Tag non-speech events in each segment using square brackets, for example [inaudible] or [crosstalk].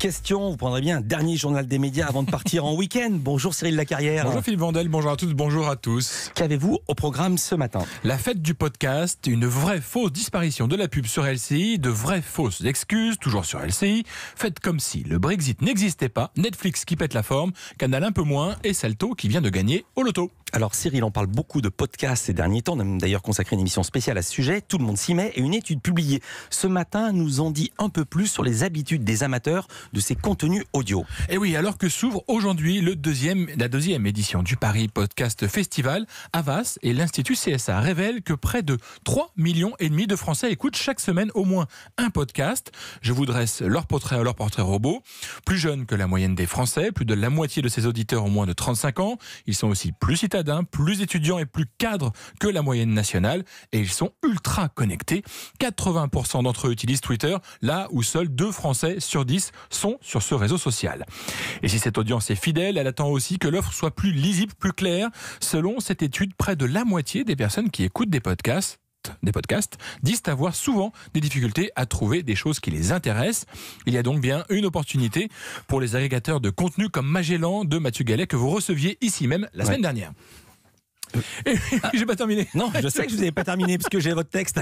Question, vous prendrez bien un dernier journal des médias avant de partir en week-end. [laughs] Bonjour Cyril Lacarrière. Bonjour Philippe Vandel, bonjour à tous, bonjour à tous. Qu'avez-vous au programme ce matin La fête du podcast, une vraie fausse disparition de la pub sur LCI, de vraies fausses excuses, toujours sur LCI, faites comme si le Brexit n'existait pas, Netflix qui pète la forme, Canal un peu moins et Salto qui vient de gagner au loto. Alors Cyril, on parle beaucoup de podcasts ces derniers temps, on a d'ailleurs consacré une émission spéciale à ce sujet, tout le monde s'y met, et une étude publiée ce matin nous en dit un peu plus sur les habitudes des amateurs de ces contenus audio. Et eh oui, alors que s'ouvre aujourd'hui la deuxième édition du Paris Podcast Festival, Avas et l'Institut CSA révèlent que près de 3 millions et demi de Français écoutent chaque semaine au moins un podcast. Je vous dresse leur portrait, leur portrait robot. Plus jeunes que la moyenne des Français, plus de la moitié de ces auditeurs ont moins de 35 ans. Ils sont aussi plus citadins, plus étudiants et plus cadres que la moyenne nationale. Et ils sont ultra connectés. 80% d'entre eux utilisent Twitter, là où seuls 2 Français sur 10 sont sur ce réseau social. Et si cette audience est fidèle, elle attend aussi que l'offre soit plus lisible, plus claire. Selon cette étude, près de la moitié des personnes qui écoutent des podcasts des podcasts disent avoir souvent des difficultés à trouver des choses qui les intéressent. Il y a donc bien une opportunité pour les agrégateurs de contenu comme Magellan de Mathieu Gallet que vous receviez ici même la semaine dernière j'ai pas terminé. Non, je sais que vous pas terminé puisque j'ai votre texte.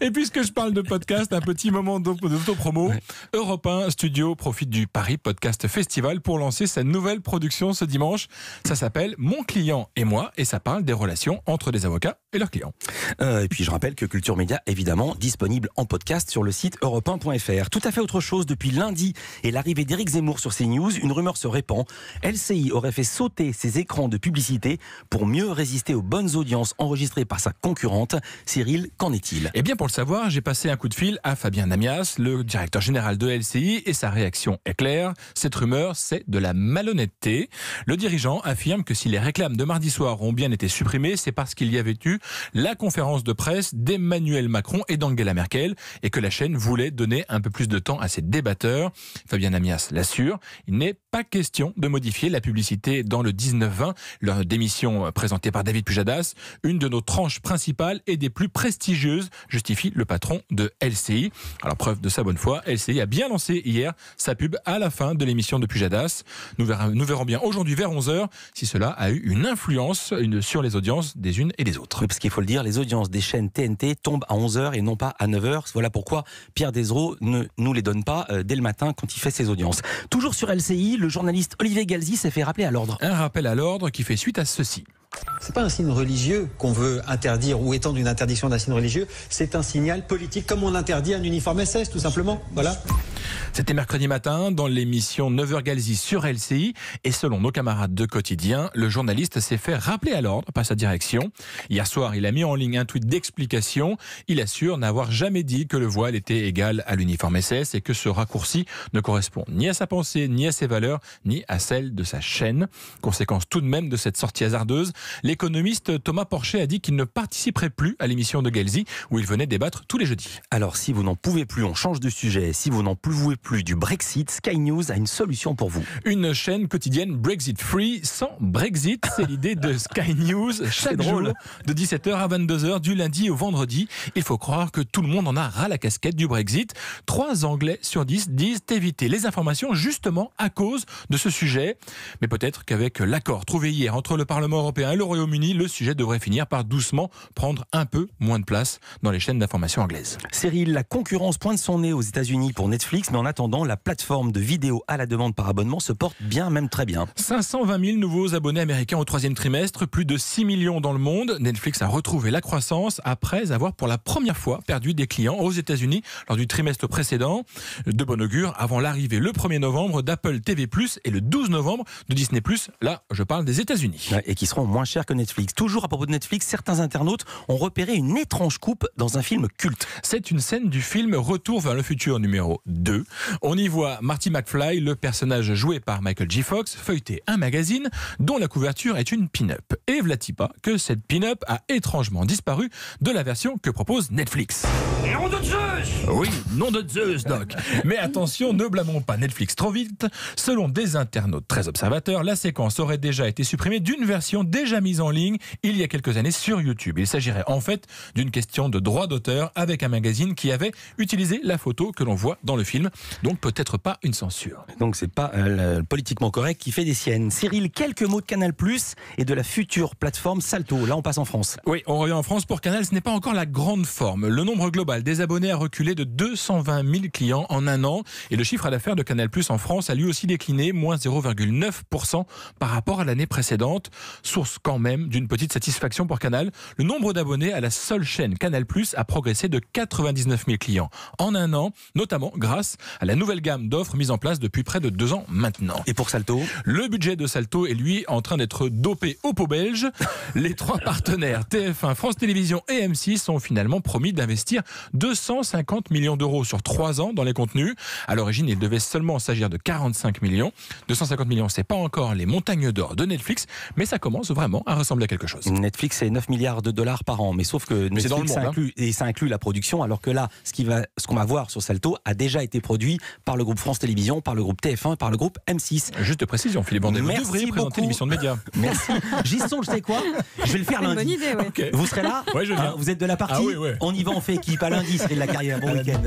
Et puisque je parle de podcast, un petit moment d'autopromo. Ouais. Europe 1 Studio profite du Paris Podcast Festival pour lancer sa nouvelle production ce dimanche. Ça s'appelle Mon client et moi et ça parle des relations entre des avocats et leurs clients. Euh, et puis je rappelle que Culture Média, évidemment, disponible en podcast sur le site europe 1.fr. Tout à fait autre chose depuis lundi et l'arrivée d'Éric Zemmour sur CNews, une rumeur se répand. LCI aurait fait sauter ses écrans de publicité pour mieux résister aux bonnes audiences enregistrées par sa concurrente. Cyril, qu'en est-il Eh bien, pour le savoir, j'ai passé un coup de fil à Fabien Namias, le directeur général de LCI, et sa réaction est claire. Cette rumeur, c'est de la malhonnêteté. Le dirigeant affirme que si les réclames de mardi soir ont bien été supprimées, c'est parce qu'il y avait eu la conférence de presse d'Emmanuel Macron et d'Angela Merkel, et que la chaîne voulait donner un peu plus de temps à ses débatteurs. Fabien Namias l'assure, il n'est pas question de modifier la publicité dans le 19-20. Leur démission présenté par David Pujadas, une de nos tranches principales et des plus prestigieuses, justifie le patron de LCI. Alors preuve de sa bonne foi, LCI a bien lancé hier sa pub à la fin de l'émission de Pujadas. Nous verrons, nous verrons bien aujourd'hui vers 11h si cela a eu une influence sur les audiences des unes et des autres. Oui, parce qu'il faut le dire, les audiences des chaînes TNT tombent à 11h et non pas à 9h. Voilà pourquoi Pierre Desreaux ne nous les donne pas euh, dès le matin quand il fait ses audiences. Toujours sur LCI, le journaliste Olivier Galzi s'est fait rappeler à l'ordre. Un rappel à l'ordre qui fait suite à ceci. C'est pas un signe religieux qu'on veut interdire ou étendre une interdiction d'un signe religieux, c'est un signal politique, comme on interdit un uniforme SS, tout simplement. Voilà. C'était mercredi matin dans l'émission 9h Galzi sur LCI et selon nos camarades de quotidien, le journaliste s'est fait rappeler à l'ordre par sa direction. Hier soir, il a mis en ligne un tweet d'explication. Il assure n'avoir jamais dit que le voile était égal à l'uniforme SS et que ce raccourci ne correspond ni à sa pensée, ni à ses valeurs, ni à celle de sa chaîne. Conséquence tout de même de cette sortie hasardeuse, l'économiste Thomas Porcher a dit qu'il ne participerait plus à l'émission de Galzi où il venait débattre tous les jeudis. Alors si vous n'en pouvez plus, on change de sujet. Si vous n'en pouvez vous et plus du Brexit, Sky News a une solution pour vous. Une chaîne quotidienne Brexit Free sans Brexit, c'est l'idée de Sky [laughs] News chaque drôle. de 17h à 22h du lundi au vendredi. Il faut croire que tout le monde en a ras la casquette du Brexit. Trois Anglais sur 10 disent éviter les informations justement à cause de ce sujet. Mais peut-être qu'avec l'accord trouvé hier entre le Parlement européen et le Royaume-Uni, le sujet devrait finir par doucement prendre un peu moins de place dans les chaînes d'information anglaises. Cyril, la concurrence pointe son nez aux États-Unis pour Netflix mais en attendant, la plateforme de vidéos à la demande par abonnement se porte bien, même très bien. 520 000 nouveaux abonnés américains au troisième trimestre, plus de 6 millions dans le monde. Netflix a retrouvé la croissance après avoir pour la première fois perdu des clients aux États-Unis lors du trimestre précédent. De bon augure, avant l'arrivée le 1er novembre d'Apple TV et le 12 novembre de Disney Là, je parle des États-Unis. et qui seront moins chers que Netflix. Toujours à propos de Netflix, certains internautes ont repéré une étrange coupe dans un film culte. C'est une scène du film Retour vers le futur numéro 2 on y voit Marty McFly, le personnage joué par Michael J. Fox, feuilleter un magazine dont la couverture est une pin-up. Et pas que cette pin-up a étrangement disparu de la version que propose Netflix. Nom de Zeus Oui, nom de Zeus, Doc. Mais attention, ne blâmons pas Netflix trop vite. Selon des internautes très observateurs, la séquence aurait déjà été supprimée d'une version déjà mise en ligne il y a quelques années sur YouTube. Il s'agirait en fait d'une question de droit d'auteur avec un magazine qui avait utilisé la photo que l'on voit dans le film donc peut-être pas une censure. Donc c'est pas euh, politiquement correct qui fait des siennes. Cyril, quelques mots de Canal Plus et de la future plateforme Salto. Là, on passe en France. Oui, on revient en France. Pour Canal, ce n'est pas encore la grande forme. Le nombre global des abonnés a reculé de 220 000 clients en un an et le chiffre d'affaires de Canal Plus en France a lui aussi décliné, moins 0,9% par rapport à l'année précédente. Source quand même d'une petite satisfaction pour Canal. Le nombre d'abonnés à la seule chaîne Canal Plus a progressé de 99 000 clients en un an, notamment grâce à la nouvelle gamme d'offres mise en place depuis près de deux ans maintenant. Et pour Salto Le budget de Salto est lui en train d'être dopé au pot belge. [laughs] Les trois partenaires TF1, France Télévisions et M6 ont finalement promis d'investir 250 millions d'euros sur trois ans dans les contenus. À l'origine, il devait seulement s'agir de 45 millions. 250 millions, c'est pas encore les montagnes d'or de Netflix, mais ça commence vraiment à ressembler à quelque chose. Netflix, c'est 9 milliards de dollars par an, mais sauf que Netflix, dans hein. inclut, et ça inclut la production, alors que là, ce qu'on va, va voir sur Salto a déjà été produit par le groupe France Télévisions, par le groupe TF1 par le groupe M6. Juste de précision, Philippe Bandel, Merci vous devriez présenter l'émission de médias. [laughs] Merci. J'y songe, je sais quoi Je vais le faire lundi. Vous serez là ouais, je viens. Vous êtes de la partie ah Oui, oui, On y va, on fait équipe. À lundi, c'est de la carrière. Bon week-end.